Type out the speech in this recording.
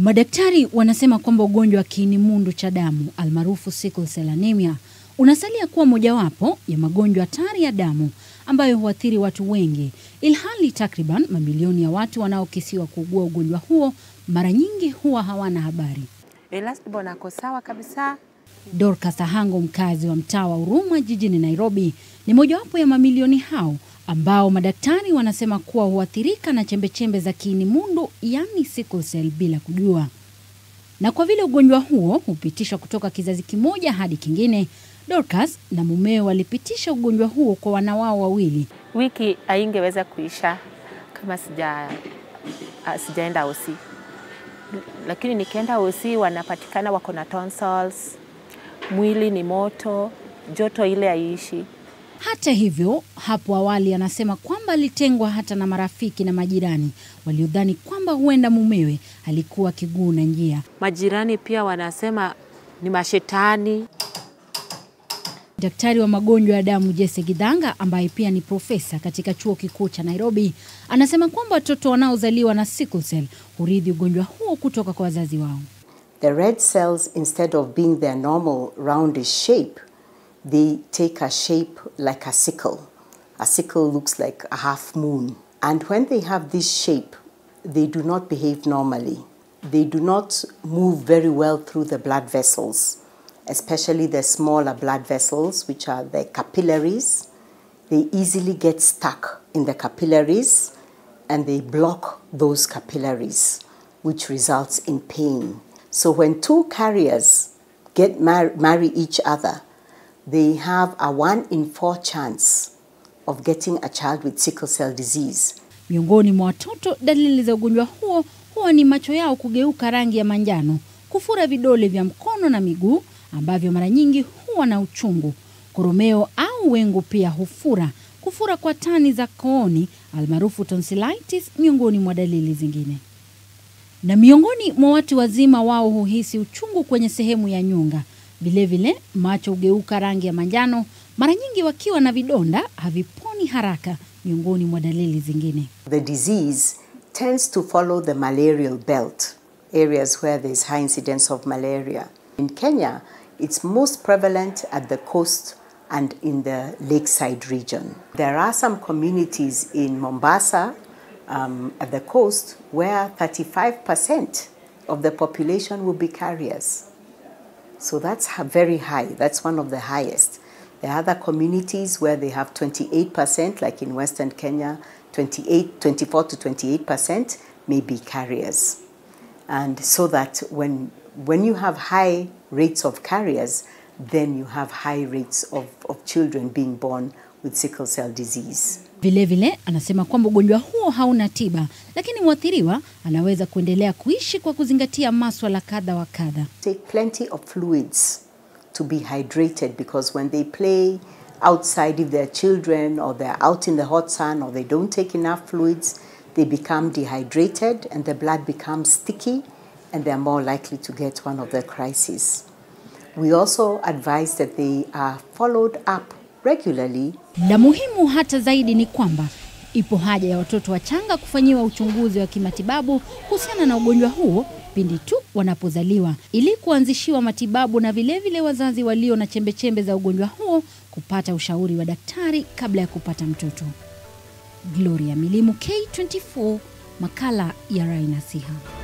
Madaktari wanasema kwamba ugonjwa wa kiini-mundu cha damu almaarufu sickle cell anemia unasalia kuwa mojawapo ya magonjwa hatari ya damu ambayo huathiri watu wengi, ilhali takriban mamilioni ya watu wanaokisiwa kuugua ugonjwa huo mara nyingi huwa hawana habari. Elastibo eh, sawa kabisa. Dorcas Ahango, mkazi wa mtaa wa Huruma jijini Nairobi, ni mojawapo ya mamilioni hao ambao madaktari wanasema kuwa huathirika na chembechembe za kiini mundu, yaani sickle cell, bila kujua. Na kwa vile ugonjwa huo hupitishwa kutoka kizazi kimoja hadi kingine, Dorcas na mumeo walipitisha ugonjwa huo kwa wana wao wawili. Wiki haingeweza kuisha kama sija, uh, sijaenda OC, lakini nikienda osi wanapatikana wako na tonsils, mwili ni moto, joto ile haiishi. Hata hivyo, hapo awali anasema kwamba alitengwa hata na marafiki na majirani waliodhani kwamba huenda mumewe alikuwa kiguu na njia. Majirani pia wanasema ni mashetani. Daktari wa magonjwa ya damu Jesse Gidanga, ambaye pia ni profesa katika chuo kikuu cha Nairobi anasema kwamba watoto wanaozaliwa na sickle cell hurithi ugonjwa huo kutoka kwa wazazi wao. The red cells instead of being their normal roundish shape they take a shape like a sickle. A sickle looks like a half moon. And when they have this shape, they do not behave normally. They do not move very well through the blood vessels, especially the smaller blood vessels, which are the capillaries. They easily get stuck in the capillaries and they block those capillaries, which results in pain. So when two carriers get mar marry each other, they have a one in four chance of getting a child with sickle cell disease. Miongoni mwa watoto, dalili za ugonjwa huo huwa ni macho yao kugeuka rangi ya manjano, kufura vidole vya mkono na miguu ambavyo mara nyingi huwa na uchungu, koromeo au wengu pia hufura, kufura kwa tani za kooni almaarufu tonsillitis, miongoni mwa dalili zingine. Na miongoni mwa watu wazima, wao huhisi uchungu kwenye sehemu ya nyonga Vilevile macho hugeuka rangi ya manjano, mara nyingi wakiwa na vidonda haviponi haraka, miongoni mwa dalili zingine. The disease tends to follow the malarial belt, areas where there is high incidence of malaria. In Kenya, it's most prevalent at the coast and in the lakeside region. There are some communities in Mombasa um, at the coast where 35% of the population will be carriers. So that's very high. That's one of the highest. There are other communities where they have 28%, like in Western Kenya, 28, 24 to 28% may be carriers. And so that when, when you have high rates of carriers, then you have high rates of, of children being born with sickle cell disease. Vilevile vile, anasema kwamba ugonjwa huo hauna tiba, lakini mwathiriwa anaweza kuendelea kuishi kwa kuzingatia maswala kadha wa kadha. Take plenty of fluids to be hydrated because when they play outside if they're children or they're out in the hot sun or they don't take enough fluids, they become dehydrated and the blood becomes sticky and they're more likely to get one of the crises. We also advise that they are followed up regularly. Na muhimu hata zaidi ni kwamba ipo haja ya watoto wachanga kufanyiwa uchunguzi wa kimatibabu kuhusiana na ugonjwa huo pindi tu wanapozaliwa ili kuanzishiwa matibabu na vilevile vile wazazi walio na chembechembe za ugonjwa huo kupata ushauri wa daktari kabla ya kupata mtoto. Gloria Milimu, K24, makala ya Rai Nasiha.